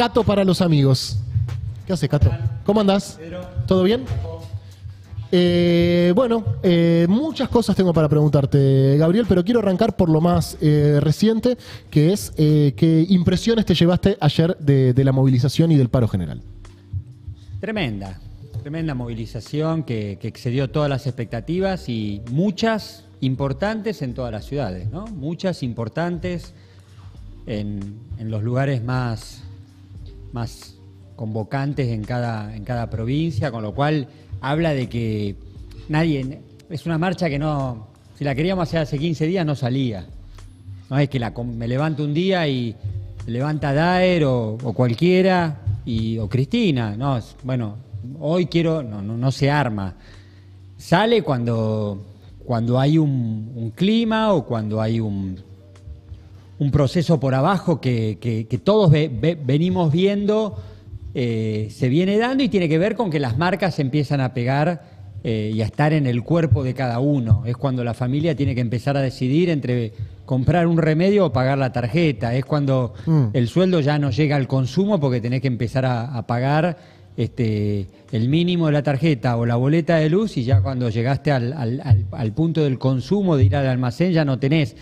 Cato para los amigos. ¿Qué hace, Cato? ¿Cómo andás? ¿Todo bien? Eh, bueno, eh, muchas cosas tengo para preguntarte, Gabriel, pero quiero arrancar por lo más eh, reciente, que es qué impresiones te llevaste ayer de, la movilización y del paro general. Tremenda, tremenda movilización que, excedió todas las expectativas y muchas importantes en todas las ciudades, ¿no? Muchas importantes en los lugares más, más convocantes en cada, en cada provincia, con lo cual habla de que nadie, es una marcha que no, si la queríamos hacer hace 15 días no salía. No es que me levanto un día y levanta Daer o, cualquiera, y, o Cristina, no, bueno, hoy quiero, no, no, se arma. Sale cuando, cuando hay un clima o cuando hay un, un proceso por abajo que, todos venimos viendo, eh, se viene dando y tiene que ver con que las marcas empiezan a pegar eh, y a estar en el cuerpo de cada uno. Es cuando la familia tiene que empezar a decidir entre comprar un remedio o pagar la tarjeta. Es cuando mm. el sueldo ya no llega al consumo porque tenés que empezar a, pagar este, el mínimo de la tarjeta o la boleta de luz y ya cuando llegaste al, al, punto del consumo de ir al almacén ya no tenés.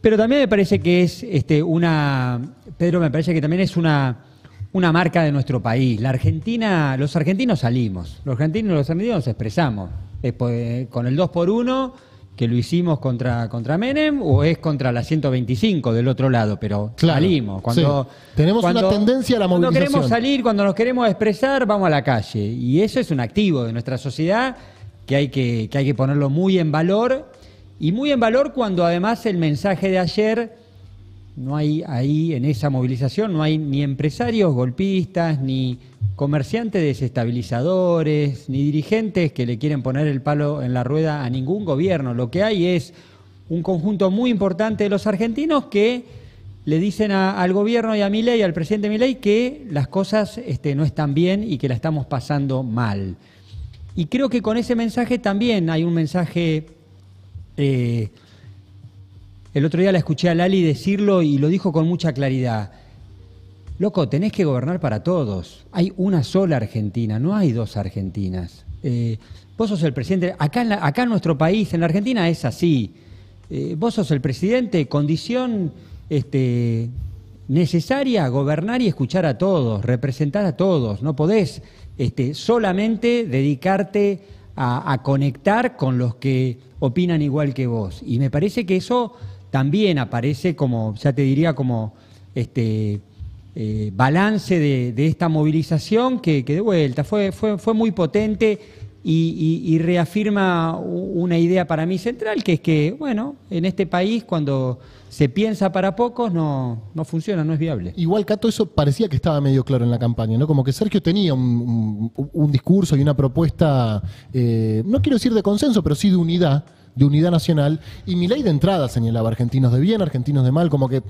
Pero también me parece que es este, una. Pedro, me parece que también es una, una marca de nuestro país. La Argentina, los argentinos salimos, los argentinos, los argentinos nos expresamos. Eh, con el 2 por 1 que lo hicimos contra, contra Menem o es contra la 125 del otro lado, pero salimos. Cuando, Tenemos una tendencia a la movilización. Cuando queremos salir, cuando nos queremos expresar, vamos a la calle. Y eso es un activo de nuestra sociedad que hay que, que, hay que ponerlo muy en valor y muy en valor cuando además el mensaje de ayer, no hay ahí en esa movilización, no hay ni empresarios golpistas, ni comerciantes desestabilizadores, ni dirigentes que le quieren poner el palo en la rueda a ningún gobierno. Lo que hay es un conjunto muy importante de los argentinos que le dicen al gobierno y a Milei, al presidente Milei, que las cosas este, no están bien y que la estamos pasando mal. Y creo que con ese mensaje también hay un mensaje eh, el otro día la escuché a Lali decirlo y lo dijo con mucha claridad. Loco, tenés que gobernar para todos. Hay una sola Argentina, no hay dos Argentinas. Eh, vos sos el presidente. Acá en, nuestro país, en la Argentina, es así. Eh, vos sos el presidente, condición este, necesaria, gobernar y escuchar a todos, representar a todos. No podés este, solamente dedicarte a, conectar con los que opinan igual que vos. Y me parece que eso también aparece como, ya te diría, como este eh, balance de, esta movilización que, de vuelta fue, fue, fue muy potente y, reafirma una idea para mí central, que es que, bueno, en este país cuando se piensa para pocos no, no funciona, no es viable. Igual, Cato, eso parecía que estaba medio claro en la campaña, ¿no? Como que Sergio tenía un, discurso y una propuesta, eh, no quiero decir de consenso, pero sí de unidad de unidad nacional y mi ley de entrada señalaba argentinos de bien, argentinos de mal, como que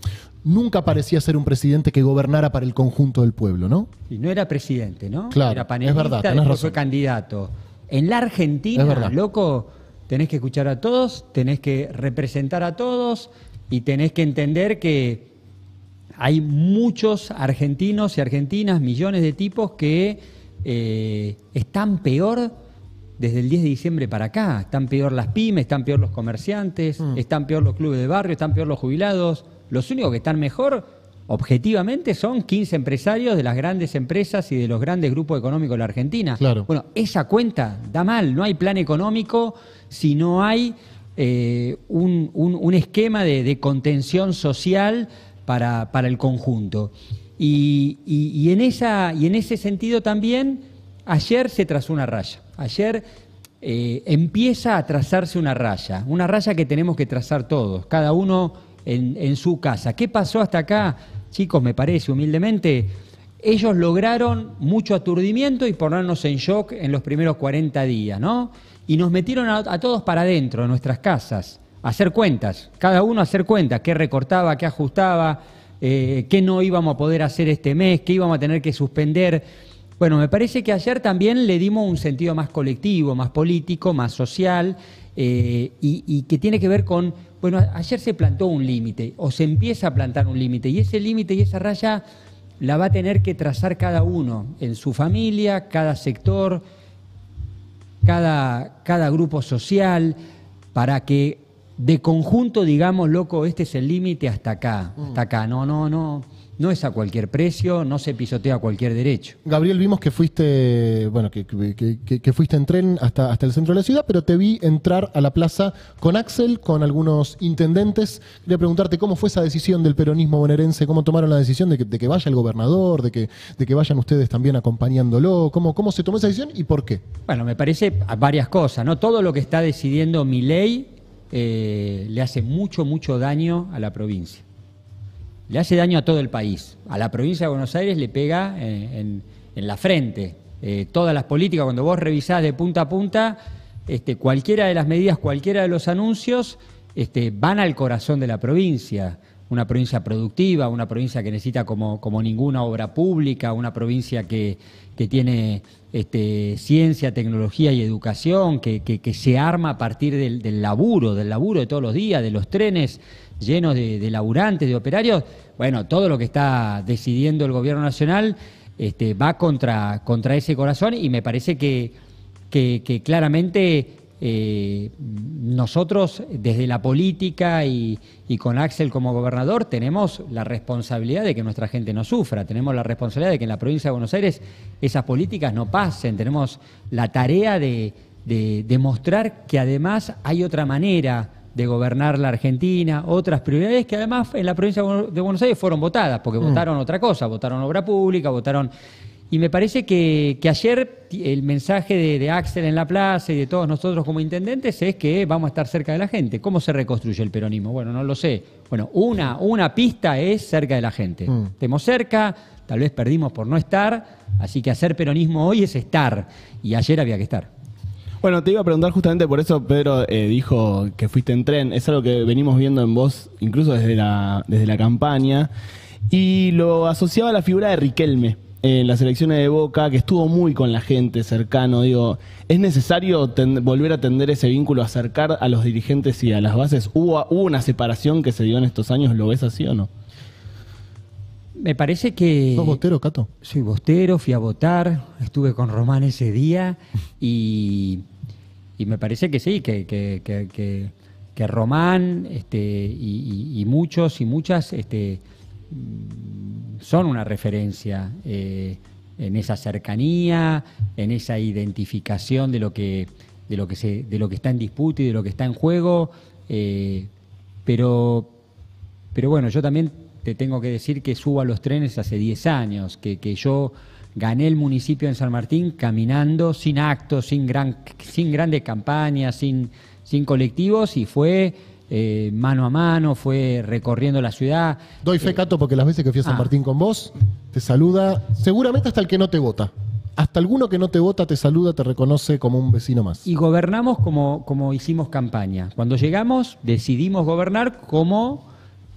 nunca parecía ser un presidente que gobernara para el conjunto del pueblo, ¿no? Y no era presidente, ¿no? Claro, era panelista, es verdad, tenés razón. fue candidato. En la Argentina, loco, tenés que escuchar a todos, tenés que representar a todos y tenés que entender que hay muchos argentinos y argentinas, millones de tipos que eh, están peor desde el 10 de diciembre para acá. Están peor las pymes, están peor los comerciantes, mm. están peor los clubes de barrio, están peor los jubilados. Los únicos que están mejor objetivamente son 15 empresarios de las grandes empresas y de los grandes grupos económicos de la Argentina. Bueno, esa cuenta da mal, no hay plan económico si no hay eh, un, esquema de, contención social para, el conjunto. Y, en esa, y en ese sentido también, ayer se trazó una raya. Ayer eh, empieza a trazarse una raya, una raya que tenemos que trazar todos, cada uno en, en su casa. ¿Qué pasó hasta acá? chicos, me parece humildemente, ellos lograron mucho aturdimiento y ponernos en shock en los primeros 40 días, ¿no? Y nos metieron a, todos para adentro, en nuestras casas, a hacer cuentas, cada uno a hacer cuentas, qué recortaba, qué ajustaba, eh, qué no íbamos a poder hacer este mes, qué íbamos a tener que suspender. Bueno, me parece que ayer también le dimos un sentido más colectivo, más político, más social, eh, y que tiene que ver con bueno, ayer se plantó un límite, o se empieza a plantar un límite, y ese límite y esa raya la va a tener que trazar cada uno, en su familia, cada sector, cada, cada grupo social, para que de conjunto digamos, loco, este es el límite hasta acá, hasta mm. acá, no, no, no no es a cualquier precio, no se pisotea cualquier derecho. Gabriel, vimos que fuiste, bueno, que, fuiste en tren hasta, hasta el centro de la ciudad, pero te vi entrar a la plaza con Axel, con algunos intendentes. Quería preguntarte cómo fue esa decisión del peronismo bonaerense, cómo tomaron la decisión de que, vaya el gobernador, de que, de que vayan ustedes también acompañándolo, cómo, se tomó esa decisión y por qué. Bueno, me parece varias cosas, ¿no? Todo lo que está decidiendo mi ley eh, le hace mucho, mucho daño a la provincia le hace daño a todo el país. A la provincia de Buenos Aires le pega eh, en, la frente. Eh, todas las políticas, cuando vos revisás de punta a punta, este, cualquiera de las medidas, cualquiera de los anuncios, este, van al corazón de la provincia. Una provincia productiva, una provincia que necesita como, ninguna obra pública, una provincia que, tiene este, ciencia, tecnología y educación, que, se arma a partir del laburo, del laburo de todos los días, de los trenes llenos de, de laburantes, de operarios, bueno, todo lo que está decidiendo el gobierno nacional este, va contra, contra ese corazón y me parece que, claramente eh, nosotros desde la política y, con Axel como gobernador tenemos la responsabilidad de que nuestra gente no sufra, tenemos la responsabilidad de que en la provincia de Buenos Aires esas políticas no pasen, tenemos la tarea de, de demostrar que además hay otra manera de gobernar la Argentina, otras prioridades que además en la provincia de Buenos Aires fueron votadas, porque mm. votaron otra cosa, votaron obra pública, votaron... Y me parece que, ayer el mensaje de, Axel en la plaza y de todos nosotros como intendentes es que vamos a estar cerca de la gente. ¿Cómo se reconstruye el peronismo? Bueno, no lo sé. Bueno, una, una pista es cerca de la gente. Mm. Estemos cerca, tal vez perdimos por no estar, así que hacer peronismo hoy es estar. Y ayer había que estar. Bueno, te iba a preguntar justamente por eso, Pedro eh, dijo que fuiste en tren. Es algo que venimos viendo en vos, incluso desde la, desde la campaña. Y lo asociaba a la figura de Riquelme en las elecciones de Boca, que estuvo muy con la gente, cercano. Digo, ¿es necesario volver a tender ese vínculo, acercar a los dirigentes y a las bases? ¿Hubo una separación que se dio en estos años? ¿Lo ves así o no? Me parece que. ¿Sos bostero, Cato? Soy bostero, fui a votar, estuve con Román ese día y, y me parece que sí, que, que, Román este, y, y, muchos y muchas este, son una referencia eh, en esa cercanía, en esa identificación de lo que, de lo que, se, de lo que está en disputa y de lo que está en juego. Eh, pero, pero bueno, yo también te tengo que decir que subo a los trenes hace 10 años, que, que yo gané el municipio en San Martín caminando, sin actos, sin, sin grandes campañas, sin, sin colectivos, y fue eh, mano a mano, fue recorriendo la ciudad. Doy fe, eh, Cato, porque las veces que fui a San ah. Martín con vos, te saluda, seguramente hasta el que no te vota. Hasta alguno que no te vota te saluda, te reconoce como un vecino más. Y gobernamos como, como hicimos campaña. Cuando llegamos, decidimos gobernar como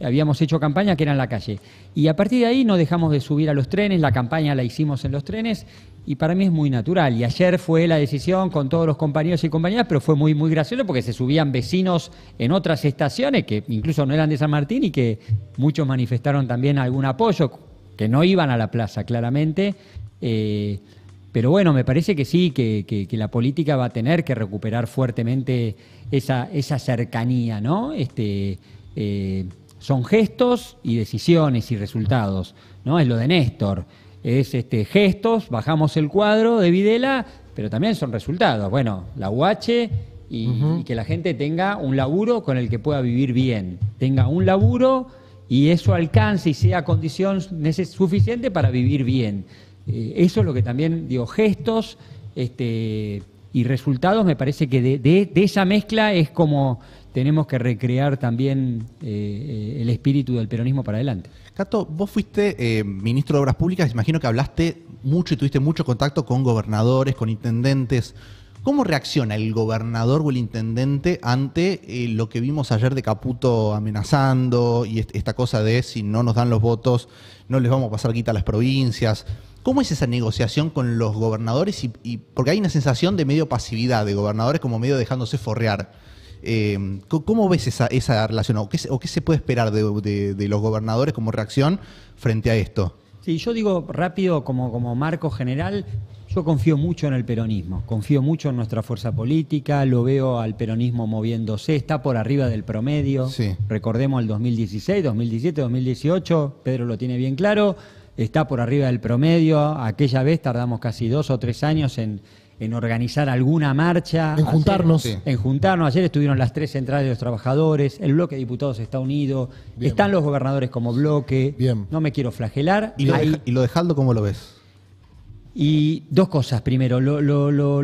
habíamos hecho campaña que era en la calle. Y a partir de ahí no dejamos de subir a los trenes, la campaña la hicimos en los trenes y para mí es muy natural. Y ayer fue la decisión con todos los compañeros y compañeras, pero fue muy, muy gracioso porque se subían vecinos en otras estaciones que incluso no eran de San Martín y que muchos manifestaron también algún apoyo, que no iban a la plaza claramente. Eh, pero bueno, me parece que sí, que, la política va a tener que recuperar fuertemente esa, esa cercanía, ¿no? Este, eh, son gestos y decisiones y resultados, ¿no? Es lo de Néstor. Es este, gestos, bajamos el cuadro de Videla, pero también son resultados. Bueno, la UH y, que la gente tenga un laburo con el que pueda vivir bien. Tenga un laburo y eso alcance y sea condición suficiente para vivir bien. Eh, eso es lo que también digo, gestos este, y resultados, me parece que de esa mezcla es como tenemos que recrear también eh, eh, el espíritu del peronismo para adelante. Cato, vos fuiste eh, ministro de Obras Públicas, imagino que hablaste mucho y tuviste mucho contacto con gobernadores, con intendentes. ¿Cómo reacciona el gobernador o el intendente ante lo que vimos ayer de Caputo amenazando y esta cosa de si no nos dan los votos, no les vamos a pasar quita a las provincias? ¿Cómo es esa negociación con los gobernadores? Y, y, porque hay una sensación de medio pasividad de gobernadores como medio dejándose forrear. Eh, ¿Cómo ves esa, relación o qué, se puede esperar de, los gobernadores como reacción frente a esto? Sí, yo digo rápido como, marco general, yo confío mucho en el peronismo, confío mucho en nuestra fuerza política, lo veo al peronismo moviéndose, está por arriba del promedio. Recordemos el 2016, 2017, 2018, Pedro lo tiene bien claro, está por arriba del promedio, aquella vez tardamos casi dos o tres años en, en organizar alguna marcha. En juntarnos. En juntarnos. Ayer estuvieron las tres centrales de los trabajadores, el bloque de diputados está unido, están los gobernadores como bloque. Bien. No me quiero flagelar. ¿Y lo, Ahí, ¿Y lo cómo lo ves? Y dos cosas. Primero, lo,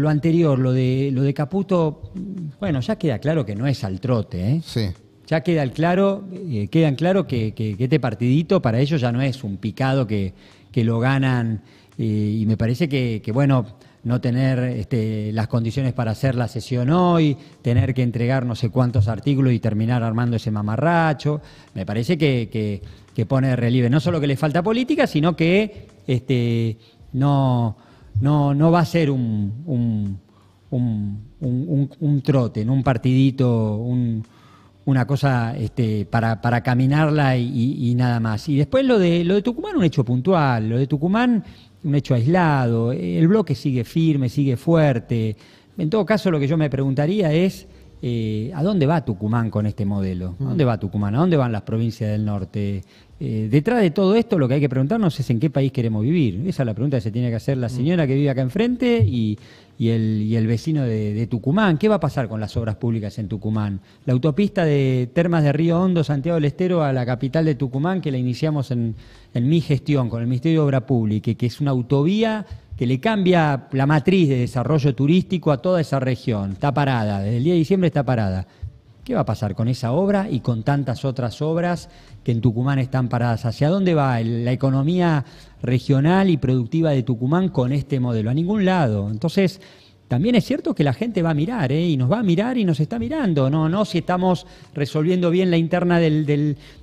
anterior, lo de, lo de Caputo, bueno, ya queda claro que no es al trote. ¿eh? Sí. Ya queda claro, eh, quedan claro que, este partidito para ellos ya no es un picado que, que lo ganan. Eh, y me parece que, bueno, no tener este, las condiciones para hacer la sesión hoy, tener que entregar no sé cuántos artículos y terminar armando ese mamarracho. Me parece que, que, pone de relieve no solo que le falta política, sino que este, no, no, no va a ser un, un, un, un trote, un partidito, una cosa este, para, para caminarla y, y, nada más. Y después lo de, lo de Tucumán, un hecho puntual. Lo de Tucumán un hecho aislado. El bloque sigue firme, sigue fuerte. En todo caso, lo que yo me preguntaría es, eh, ¿a dónde va Tucumán con este modelo? ¿A dónde mm. va Tucumán? ¿A dónde van las provincias del norte? Eh, detrás de todo esto, lo que hay que preguntarnos es en qué país queremos vivir. Esa es la pregunta que se tiene que hacer la mm. señora que vive acá enfrente y, el, vecino de, Tucumán. ¿Qué va a pasar con las obras públicas en Tucumán? La autopista de Termas de Río Hondo, Santiago del Estero, a la capital de Tucumán, que la iniciamos en, en mi gestión con el Ministerio de Obra Pública, que es una autovía que le cambia la matriz de desarrollo turístico a toda esa región. Está parada, desde el día de diciembre está parada. ¿Qué va a pasar con esa obra y con tantas otras obras que en Tucumán están paradas? ¿Hacia dónde va la economía regional y productiva de Tucumán con este modelo? A ningún lado. Entonces, también es cierto que la gente va a mirar, ¿eh? y nos va a mirar y nos está mirando, no, no si estamos resolviendo bien la interna del,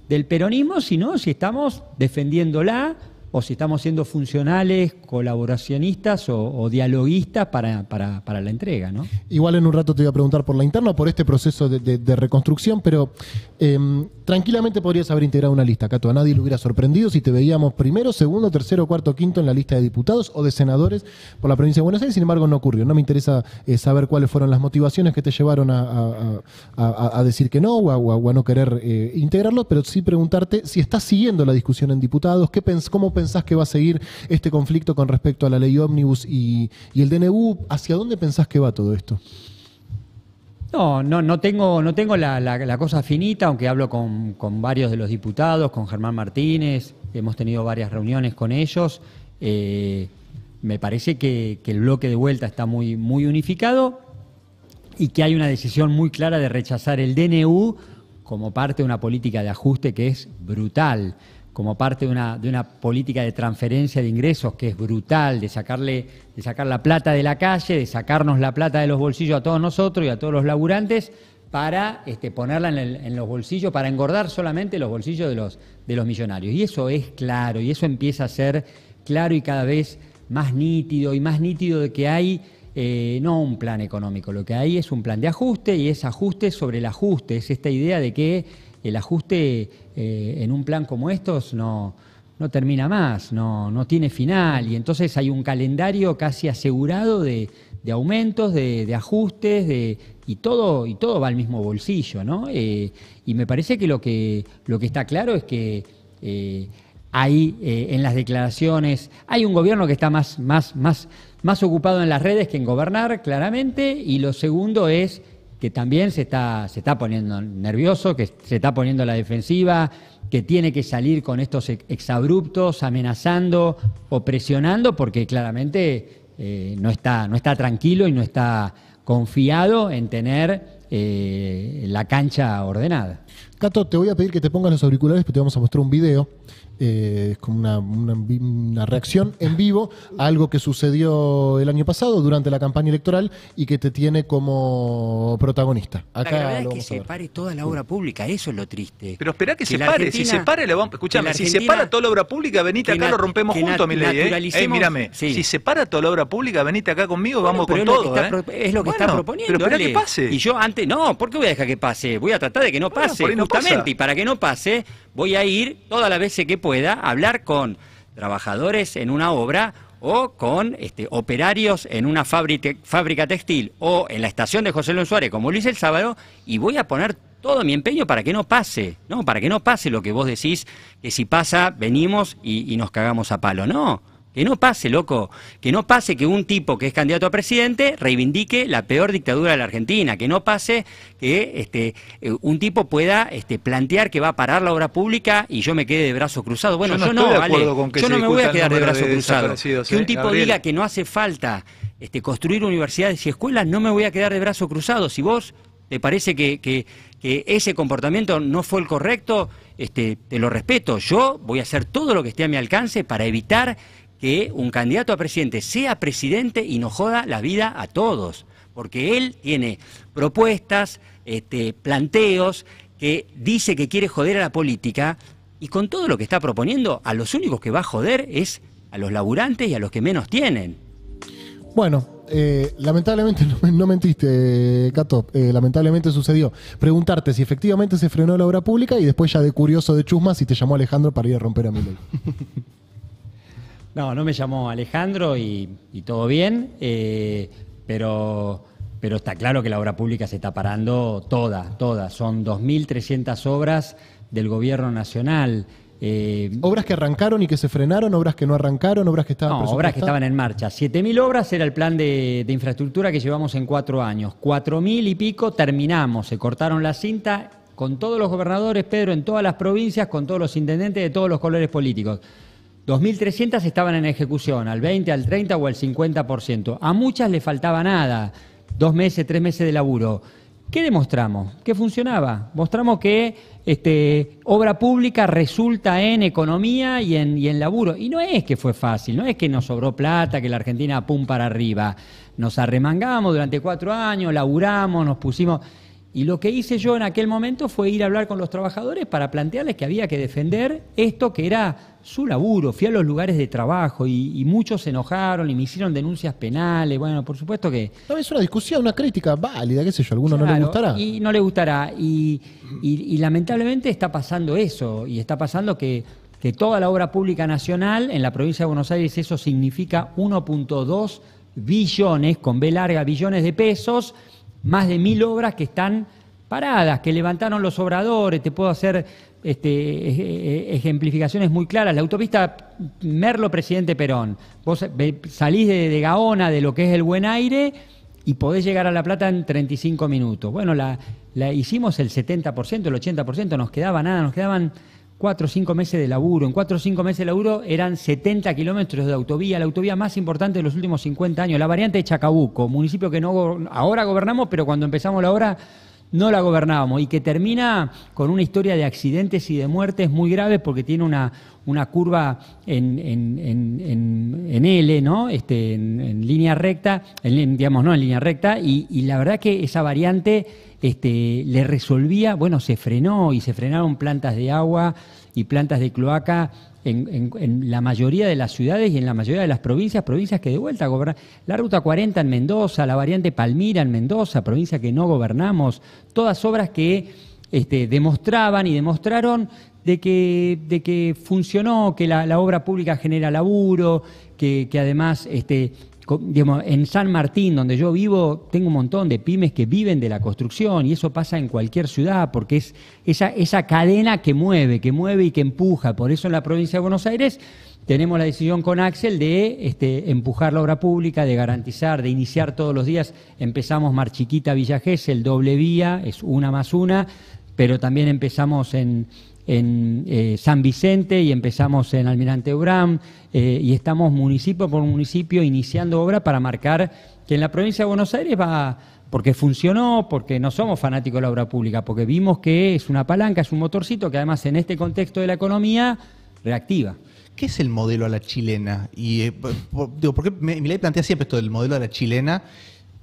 del peronismo, sino si estamos defendiéndola o si estamos siendo funcionales, colaboracionistas o, dialoguistas para, la entrega. ¿no? Igual en un rato te voy a preguntar por la interna, por este proceso de, reconstrucción, pero em, tranquilamente podrías haber integrado una lista, Cato. A nadie le hubiera sorprendido si te veíamos primero, segundo, tercero, cuarto, quinto en la lista de diputados o de senadores por la provincia de Buenos Aires. Sin embargo, no ocurrió. No me interesa eh, saber cuáles fueron las motivaciones que te llevaron a, decir que no o a, no querer eh, integrarlo, pero sí preguntarte si estás siguiendo la discusión en diputados, qué cómo pensás pensás que va a seguir este conflicto con respecto a la ley ómnibus y, el DNU? ¿Hacia dónde pensás que va todo esto? No, no, no tengo, no tengo la, cosa finita, aunque hablo con, varios de los diputados, con Germán Martínez, hemos tenido varias reuniones con ellos. Eh, me parece que, que, el bloque de vuelta está muy, muy unificado y que hay una decisión muy clara de rechazar el DNU como parte de una política de ajuste que es brutal como parte de una, de una política de transferencia de ingresos que es brutal, de sacarle, de sacar la plata de la calle, de sacarnos la plata de los bolsillos a todos nosotros y a todos los laburantes, para este, ponerla en, en, los bolsillos, para engordar solamente los bolsillos de los, de los millonarios. Y eso es claro, y eso empieza a ser claro y cada vez más nítido, y más nítido de que hay eh, no un plan económico, lo que hay es un plan de ajuste y es ajuste sobre el ajuste, es esta idea de que el ajuste eh, en un plan como estos no, termina más, no, tiene final, y entonces hay un calendario casi asegurado de, aumentos, de, ajustes, de, y, todo, y todo va al mismo bolsillo, ¿no? Eh, y me parece que lo que, lo que está claro es que eh, hay en las declaraciones, hay un gobierno que está más, más, más, más ocupado en las redes que en gobernar, claramente, y lo segundo es que también se está, se está poniendo nervioso, que se está poniendo la defensiva, que tiene que salir con estos exabruptos, amenazando o presionando, porque claramente eh, no, está, no está tranquilo y no está confiado en tener eh, la cancha ordenada. Cato, te voy a pedir que te pongas los auriculares, porque te vamos a mostrar un video eh, es como una, una, reacción en vivo a algo que sucedió el año pasado durante la campaña electoral y que te tiene como protagonista. Acá la verdad es que se pare toda la obra pública, eso es lo triste. Pero espera que, se pare, si se pare, la vamos, escuchame, si se para toda la obra pública, venite acá, lo rompemos juntos, mi ley. Eh. eh mírame, si se para toda la obra pública, venite acá conmigo, vamos con todo. ¿eh? Es lo que, es lo que está proponiendo. Pero que pase. Y yo antes, no, ¿por qué voy a dejar que pase? Voy a tratar de que no pase, justamente, y para que no pase, voy a ir todas las veces que pueda hablar con trabajadores en una obra o con este, operarios en una fábrica, textil o en la estación de José Luis Suárez, como lo hice el sábado, y voy a poner todo mi empeño para que no pase, ¿no? Para que no pase lo que vos decís, que si pasa, venimos y, y nos cagamos a palo. No, que no pase, loco. Que no pase que un tipo que es candidato a presidente reivindique la peor dictadura de la Argentina. Que no pase que este, eh, un tipo pueda este, plantear que va a parar la obra pública y yo me quede de brazo cruzado Bueno, yo no, vale. yo no me voy a quedar de brazos cruzado Que un eh, tipo diga que no hace falta este, construir universidades y escuelas, no me voy a quedar de brazo cruzado Si vos te parece que, ese comportamiento no fue el correcto, este, te lo respeto. Yo voy a hacer todo lo que esté a mi alcance para evitar que un candidato a presidente sea presidente y no joda la vida a todos, porque él tiene propuestas, este, planteos, que dice que quiere joder a la política y con todo lo que está proponiendo, a los únicos que va a joder es a los laburantes y a los que menos tienen. Bueno, eh, lamentablemente no, mentiste, Cato, eh, lamentablemente sucedió. Preguntarte si efectivamente se frenó la obra pública y después ya de curioso de chusma si te llamó Alejandro para ir a romper a ley. No, no me llamó Alejandro y, todo bien, eh, pero, pero está claro que la obra pública se está parando toda, toda. Son 2.300 obras del gobierno nacional. Eh, obras que arrancaron y que se frenaron, obras que no arrancaron, obras que estaban. No, obras que estaban en marcha. 7.000 obras era el plan de, infraestructura que llevamos en cuatro años. 4.000 y pico terminamos, se cortaron la cinta con todos los gobernadores, Pedro, en todas las provincias, con todos los intendentes de todos los colores políticos. 2.300 estaban en ejecución, al 20, al 30 o al 50%. A muchas le faltaba nada, dos meses, tres meses de laburo. ¿Qué demostramos? Que funcionaba. Mostramos que este, obra pública resulta en economía y en, y en laburo. Y no es que fue fácil, no es que nos sobró plata, que la Argentina pum para arriba. Nos arremangamos durante cuatro años, laburamos, nos pusimos... Y lo que hice yo en aquel momento fue ir a hablar con los trabajadores para plantearles que había que defender esto que era su laburo. Fui a los lugares de trabajo y, muchos se enojaron y me hicieron denuncias penales. Bueno, por supuesto que... No, es una discusión, una crítica válida, qué sé yo, a alguno no le gustará. Y no le gustará. Y, lamentablemente está pasando eso. Y está pasando que que toda la obra pública nacional en la provincia de Buenos Aires eso significa 1.2 billones, con B larga, billones de pesos, más de mil obras que están paradas, que levantaron los obradores, te puedo hacer este, eh, ejemplificaciones muy claras. La autopista Merlo Presidente Perón, vos eh, salís de, Gaona, de lo que es el buen aire, y podés llegar a La Plata en 35 minutos. Bueno, la, la hicimos el 70%, el 80%, nos quedaba nada, nos quedaban Cuatro o cinco meses de laburo. En cuatro o cinco meses de laburo eran 70 kilómetros de autovía, la autovía más importante de los últimos 50 años, la variante de Chacabuco, municipio que no ahora gobernamos, pero cuando empezamos la obra no la gobernábamos y que termina con una historia de accidentes y de muertes muy graves porque tiene una, curva en, en, en, en, L, ¿no? Este, en, línea recta, digamos, no en línea recta, y, la verdad que esa variante este, le resolvía, bueno, se frenó y se frenaron plantas de agua y plantas de cloaca en, la mayoría de las ciudades y en la mayoría de las provincias, provincias que de vuelta gobernan. La Ruta 40 en Mendoza, la variante Palmira en Mendoza, provincia que no gobernamos, todas obras que este, demostraban y demostraron de que, de que funcionó, que la, obra pública genera laburo, que, que además este, en San Martín, donde yo vivo, tengo un montón de pymes que viven de la construcción y eso pasa en cualquier ciudad porque es esa, esa cadena que mueve, que mueve y que empuja. Por eso en la provincia de Buenos Aires tenemos la decisión con Axel de este, empujar la obra pública, de garantizar, de iniciar todos los días. Empezamos Marchiquita Villa el doble vía, es una más una, pero también empezamos en, en eh, San Vicente y empezamos en Almirante Urán eh, y estamos municipio por municipio iniciando obra para marcar que en la provincia de Buenos Aires va, porque funcionó, porque no somos fanáticos de la obra pública, porque vimos que es una palanca, es un motorcito que además en este contexto de la economía reactiva. ¿Qué es el modelo a la chilena? Y eh, digo, por, qué porque me, me plantea siempre esto del modelo a la chilena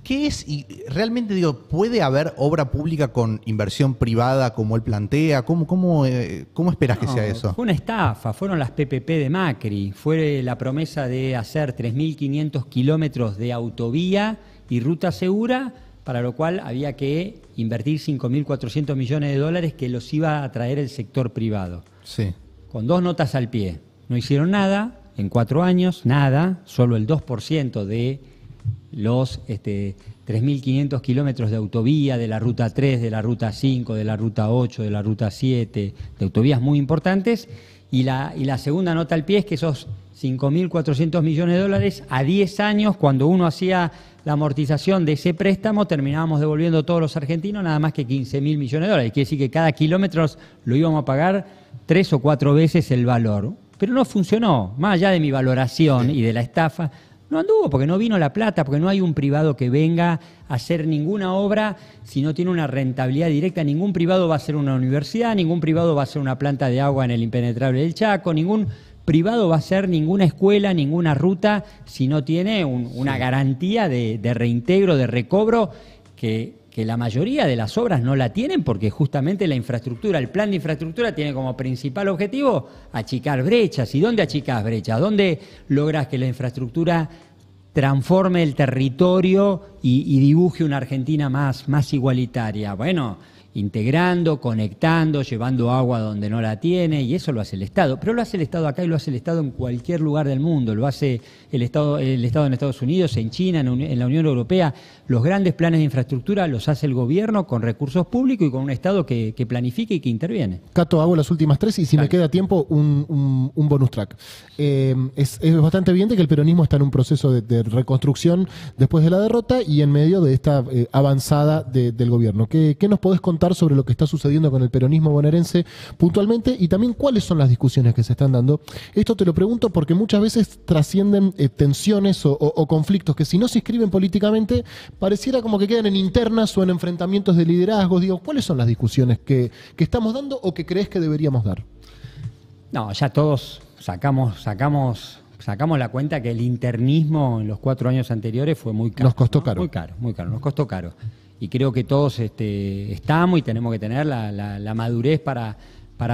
¿Qué es? Y realmente digo, ¿puede haber obra pública con inversión privada como él plantea? ¿Cómo, cómo, eh, esperas que sea eso? Fue una estafa, fueron las PPP de Macri, fue la promesa de hacer 3.500 kilómetros de autovía y ruta segura, para lo cual había que invertir 5.400 millones de dólares que los iba a traer el sector privado. Sí. Con dos notas al pie. No hicieron nada en cuatro años, nada, solo el 2% de los 3.500 este, kilómetros de autovía, de la ruta 3, de la ruta 5, de la ruta 8, de la ruta 7, de autovías muy importantes. Y la, y la segunda nota al pie es que esos 5.400 millones de dólares a 10 años, cuando uno hacía la amortización de ese préstamo, terminábamos devolviendo todos los argentinos nada más que 15.000 millones de dólares. Quiere decir que cada kilómetro lo íbamos a pagar tres o cuatro veces el valor. Pero no funcionó, más allá de mi valoración y de la estafa, no anduvo porque no vino la plata, porque no hay un privado que venga a hacer ninguna obra si no tiene una rentabilidad directa. Ningún privado va a ser una universidad, ningún privado va a ser una planta de agua en el impenetrable del Chaco, ningún privado va a ser ninguna escuela, ninguna ruta si no tiene una garantía de, de reintegro, de recobro que que la mayoría de las obras no la tienen porque justamente la infraestructura, el plan de infraestructura tiene como principal objetivo achicar brechas. ¿Y dónde achicas brechas? ¿Dónde logras que la infraestructura transforme el territorio y, dibuje una Argentina más, más igualitaria? Bueno, integrando, conectando, llevando agua donde no la tiene, y eso lo hace el Estado. Pero lo hace el Estado acá y lo hace el Estado en cualquier lugar del mundo. Lo hace el Estado, el Estado en Estados Unidos, en China, en la Unión Europea. Los grandes planes de infraestructura los hace el gobierno con recursos públicos y con un Estado que, planifique y que interviene. Cato, hago las últimas tres y si me queda tiempo, un, un, bonus track. Eh, es, es, bastante evidente que el peronismo está en un proceso de, reconstrucción después de la derrota y en medio de esta eh, avanzada del gobierno. ¿Qué, ¿Qué nos podés contar? sobre lo que está sucediendo con el peronismo bonaerense puntualmente y también cuáles son las discusiones que se están dando. Esto te lo pregunto porque muchas veces trascienden eh, tensiones o, conflictos que si no se inscriben políticamente pareciera como que quedan en internas o en enfrentamientos de liderazgo. Digo, ¿cuáles son las discusiones que, estamos dando o que crees que deberíamos dar? No, ya todos sacamos, sacamos sacamos la cuenta que el internismo en los cuatro años anteriores fue muy caro. Nos costó caro. Muy caro, muy caro, nos costó caro y creo que todos este, estamos y tenemos que tener la, madurez para,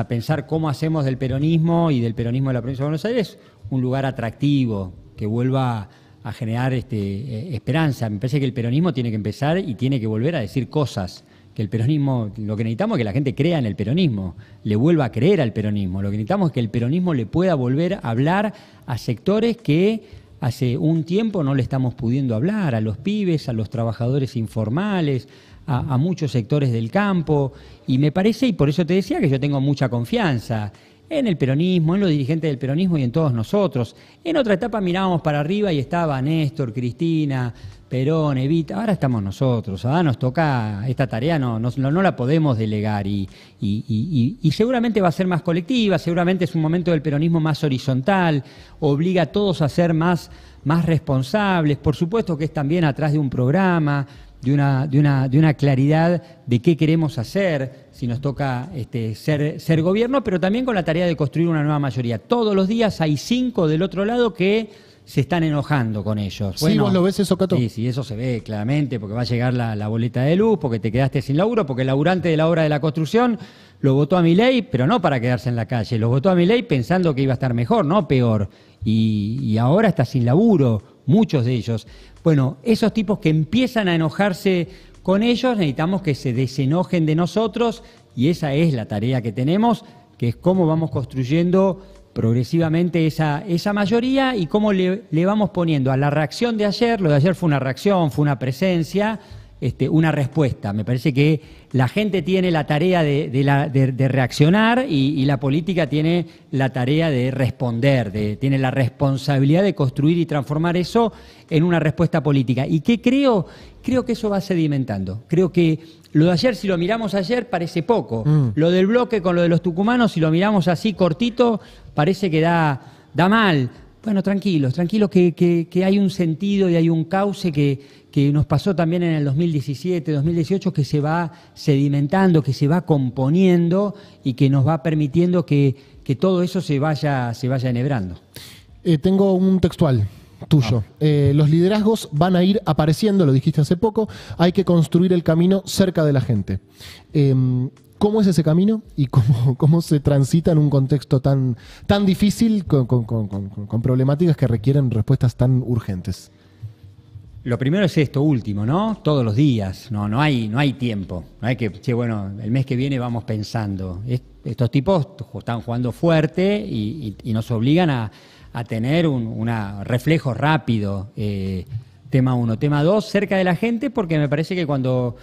pensar cómo hacemos del peronismo y del peronismo de la provincia de Buenos Aires un lugar atractivo, que vuelva a generar este, eh, esperanza. Me parece que el peronismo tiene que empezar y tiene que volver a decir cosas. Que el peronismo, lo que necesitamos es que la gente crea en el peronismo, le vuelva a creer al peronismo. Lo que necesitamos es que el peronismo le pueda volver a hablar a sectores que Hace un tiempo no le estamos pudiendo hablar a los pibes, a los trabajadores informales, a, muchos sectores del campo, y me parece, y por eso te decía que yo tengo mucha confianza en el peronismo, en los dirigentes del peronismo y en todos nosotros. En otra etapa mirábamos para arriba y estaba Néstor, Cristina, Perón, Evita, ahora estamos nosotros, ahora nos toca esta tarea, no, no, la podemos delegar y, y, seguramente va a ser más colectiva, seguramente es un momento del peronismo más horizontal, obliga a todos a ser más, más responsables, por supuesto que es también atrás de un programa, de una, de una, de una claridad de qué queremos hacer si nos toca este, ser, ser gobierno, pero también con la tarea de construir una nueva mayoría. Todos los días hay cinco del otro lado que se están enojando con ellos. Bueno, sí, vos lo ves eso, Cato. Sí, sí, eso se ve claramente, porque va a llegar la, boleta de luz, porque te quedaste sin laburo, porque el laburante de la obra de la construcción lo votó a mi ley, pero no para quedarse en la calle, lo votó a mi ley pensando que iba a estar mejor, no peor. Y, y ahora está sin laburo, muchos de ellos. Bueno, esos tipos que empiezan a enojarse con ellos, necesitamos que se desenojen de nosotros y esa es la tarea que tenemos, que es cómo vamos construyendo progresivamente esa, esa mayoría y cómo le, vamos poniendo a la reacción de ayer, lo de ayer fue una reacción, fue una presencia, este, una respuesta. Me parece que la gente tiene la tarea de, reaccionar y, la política tiene la tarea de responder, tiene la responsabilidad de construir y transformar eso en una respuesta política. ¿Y qué creo? Creo que eso va sedimentando. Creo que lo de ayer, si lo miramos ayer, parece poco. Mm. Lo del bloque con lo de los tucumanos, si lo miramos así cortito, parece que da, da mal. Bueno, tranquilos, tranquilos que, que, que hay un sentido y hay un cauce que, que nos pasó también en el 2017, 2018, que se va sedimentando, que se va componiendo y que nos va permitiendo que, todo eso se vaya, se vaya enhebrando. Eh, tengo un textual tuyo. Ah. Eh, los liderazgos van a ir apareciendo, lo dijiste hace poco, hay que construir el camino cerca de la gente. Em, ¿Cómo es ese camino y cómo, se transita en un contexto tan, tan difícil con, problemáticas que requieren respuestas tan urgentes? Lo primero es esto último, ¿no? Todos los días, no, no hay, no hay tiempo. No hay que, bueno, el mes que viene vamos pensando. estos tipos están jugando fuerte y nos obligan a, a tener un reflejo rápido. Eh, tema uno. Tema dos, cerca de la gente, porque me parece que cuando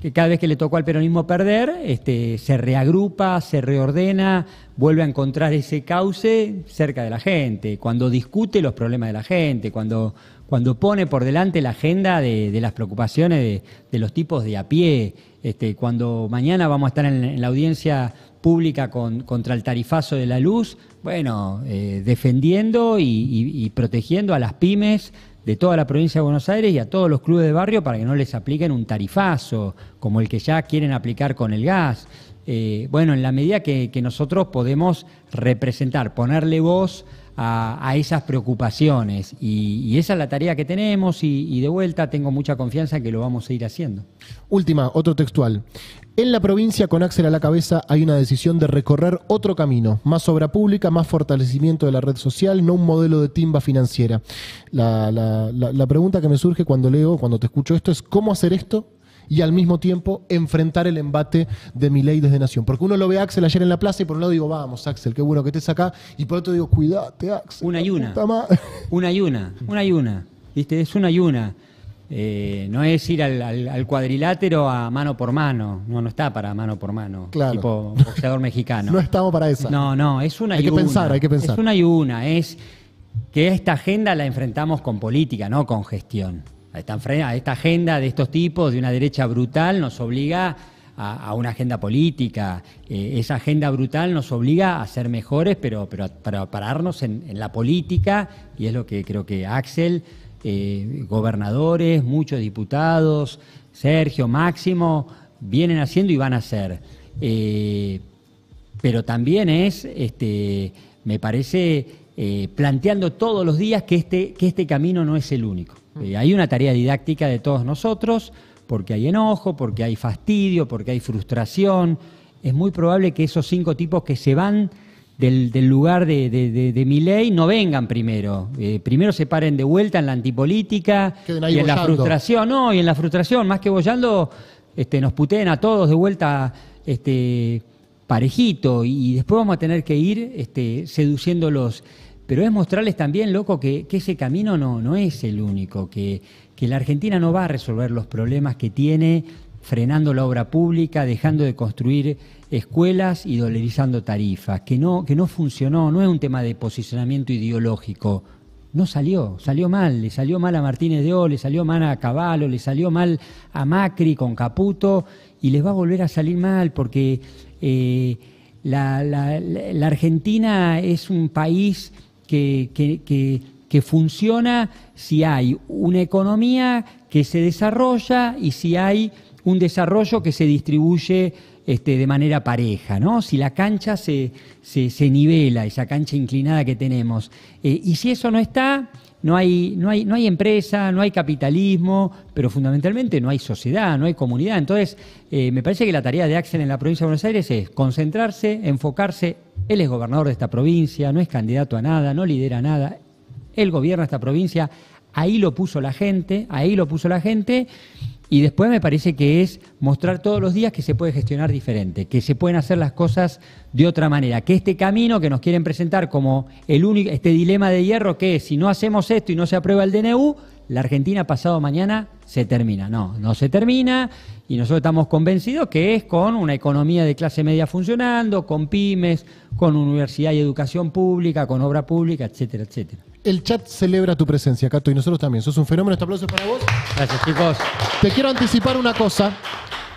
que cada vez que le tocó al peronismo perder, este, se reagrupa, se reordena, vuelve a encontrar ese cauce cerca de la gente, cuando discute los problemas de la gente, cuando, cuando pone por delante la agenda de, las preocupaciones de, los tipos de a pie, este, cuando mañana vamos a estar en la audiencia pública contra el tarifazo de la luz, bueno, eh, defendiendo y, protegiendo a las pymes de toda la provincia de Buenos Aires y a todos los clubes de barrio para que no les apliquen un tarifazo como el que ya quieren aplicar con el gas. Eh, bueno, en la medida que, nosotros podemos representar, ponerle voz a, esas preocupaciones y, esa es la tarea que tenemos y, y de vuelta tengo mucha confianza en que lo vamos a ir haciendo. Última, otro textual. En la provincia, con Axel a la cabeza, hay una decisión de recorrer otro camino, más obra pública, más fortalecimiento de la red social, no un modelo de timba financiera. La, pregunta que me surge cuando leo, cuando te escucho esto, es cómo hacer esto y al mismo tiempo enfrentar el embate de mi ley desde Nación. Porque uno lo ve a Axel ayer en la plaza y por un lado digo, vamos Axel, qué bueno que estés acá, y por otro digo, cuidate Axel. Una ayuna. una. ayuna. una. ayuna. Es una ayuna. Eh, no es ir al, cuadrilátero a mano por mano, no, no está para mano por mano, claro. tipo boxeador mexicano. no estamos para eso. No, no, es una hay que pensar, hay que pensar. Es una y una, es que esta agenda la enfrentamos con política, no con gestión. Esta, esta agenda de estos tipos, de una derecha brutal, nos obliga a, una agenda política. Eh, esa agenda brutal nos obliga a ser mejores, pero, pero, pararnos en la política, y es lo que creo que Axel eh, gobernadores, muchos diputados, Sergio, Máximo, vienen haciendo y van a hacer. Eh, pero también es, este, me parece, eh, planteando todos los días este, que este camino no es el único. Mm. hay una tarea didáctica de todos nosotros, porque hay enojo, porque hay fastidio, porque hay frustración. Es muy probable que esos cinco tipos que se van del, lugar de, mi ley no vengan primero. Eh, primero se paren de vuelta en la antipolítica y en la frustración. No, y en la frustración, más que bollando, este, nos puteen a todos de vuelta este, parejito y después vamos a tener que ir este, seduciéndolos. Pero es mostrarles también, loco, que, ese camino no, es el único, que la Argentina no va a resolver los problemas que tiene frenando la obra pública, dejando de construir escuelas y dolarizando tarifas, que no, que no funcionó, no es un tema de posicionamiento ideológico. No salió, salió mal, le salió mal a Martínez de O, le salió mal a Caballo, le salió mal a Macri con Caputo y les va a volver a salir mal porque eh, la, Argentina es un país que, que, que funciona si hay una economía que se desarrolla y si hay un desarrollo que se distribuye este, de manera pareja, ¿no? Si la cancha se, se, nivela, esa cancha inclinada que tenemos. Eh, y si eso no está, no hay, no, hay, no hay empresa, no hay capitalismo, pero fundamentalmente no hay sociedad, no hay comunidad. Entonces, eh, me parece que la tarea de Axel en la provincia de Buenos Aires es concentrarse, enfocarse. Él es gobernador de esta provincia, no es candidato a nada, no lidera nada. Él gobierna esta provincia, ahí lo puso la gente, ahí lo puso la gente. Y después me parece que es mostrar todos los días que se puede gestionar diferente, que se pueden hacer las cosas de otra manera, que este camino que nos quieren presentar como el único, este dilema de hierro que es, si no hacemos esto y no se aprueba el DNU, la Argentina pasado mañana se termina. No, no se termina y nosotros estamos convencidos que es con una economía de clase media funcionando, con pymes, con universidad y educación pública, con obra pública, etcétera, etcétera. El chat celebra tu presencia, Cato, y nosotros también. Sos un fenómeno. Este aplauso para vos. Gracias, chicos. Te quiero anticipar una cosa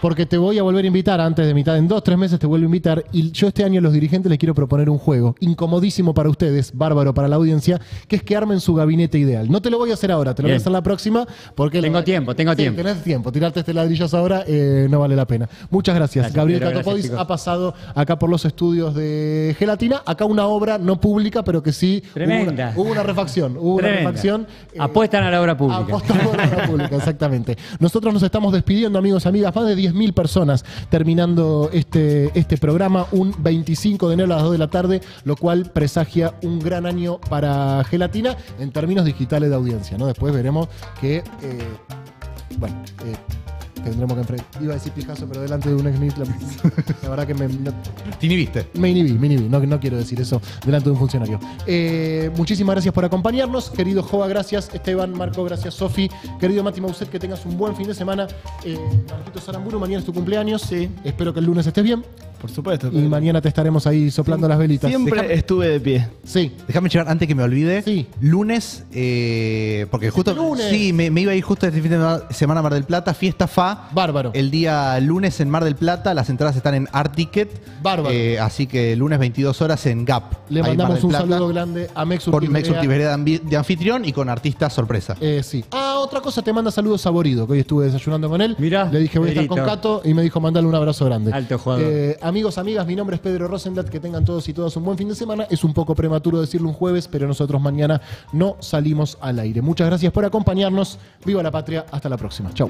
porque te voy a volver a invitar antes de mitad, en dos, tres meses te vuelvo a invitar y yo este año a los dirigentes les quiero proponer un juego, incomodísimo para ustedes, bárbaro para la audiencia, que es que armen su gabinete ideal. No te lo voy a hacer ahora, te lo voy a hacer la próxima porque... Tengo tiempo, tengo tiempo. Tenés tiempo, tirarte este ladrillo ahora eh, no vale la pena. Muchas gracias. Gabriel Catopodis ha pasado acá por los estudios de Gelatina, acá una obra no pública, pero que sí... Tremenda. Hubo una, refacción, hubo una refacción. Eh, apuestan a la obra pública. Apuestan a la obra pública, exactamente. Nosotros nos estamos despidiendo, amigos y amigas, más de 10 10.000 personas terminando este, este programa un 25 de enero a las 2 de la tarde, lo cual presagia un gran año para Gelatina en términos digitales de audiencia. ¿no? Después veremos que, eh, bueno, eh, tendremos que enfrentar. Iba a decir pijazo, pero delante de un ex La verdad que me. No, Te mini Me inhibí, No, quiero decir eso delante de un funcionario. Eh, muchísimas gracias por acompañarnos. Querido Jova, gracias. Esteban, Marco, gracias. Sofi. Querido Mati Mauset, que tengas un buen fin de semana. Eh, Marquito Saramburo, mañana es tu cumpleaños. Espero que el lunes estés bien. Por supuesto. Y mañana te estaremos ahí soplando las velitas. Siempre estuve de pie. Sí. Déjame llegar antes que me olvide. Sí. Lunes, eh, porque justo. lunes. Sí, me, iba a ir justo este fin de semana a Mar del Plata, fiesta fa. Bárbaro. El día lunes en Mar del Plata, las entradas están en Art Ticket Bárbaro. Eh, así que lunes 22 horas en Gap. Le mandamos un saludo grande a Mex Por de anfitrión y con artistas sorpresa. Eh, sí. Ah, otra cosa, te manda saludos Saborido, que hoy estuve desayunando con él. Mirá, Le dije, voy a estar con Cato y me dijo, mandale un abrazo grande. Alto jugador. Eh, amigos, amigas, mi nombre es Pedro Rosenblatt. Que tengan todos y todas un buen fin de semana. Es un poco prematuro decirlo un jueves, pero nosotros mañana no salimos al aire. Muchas gracias por acompañarnos. Viva la patria. Hasta la próxima. Chau.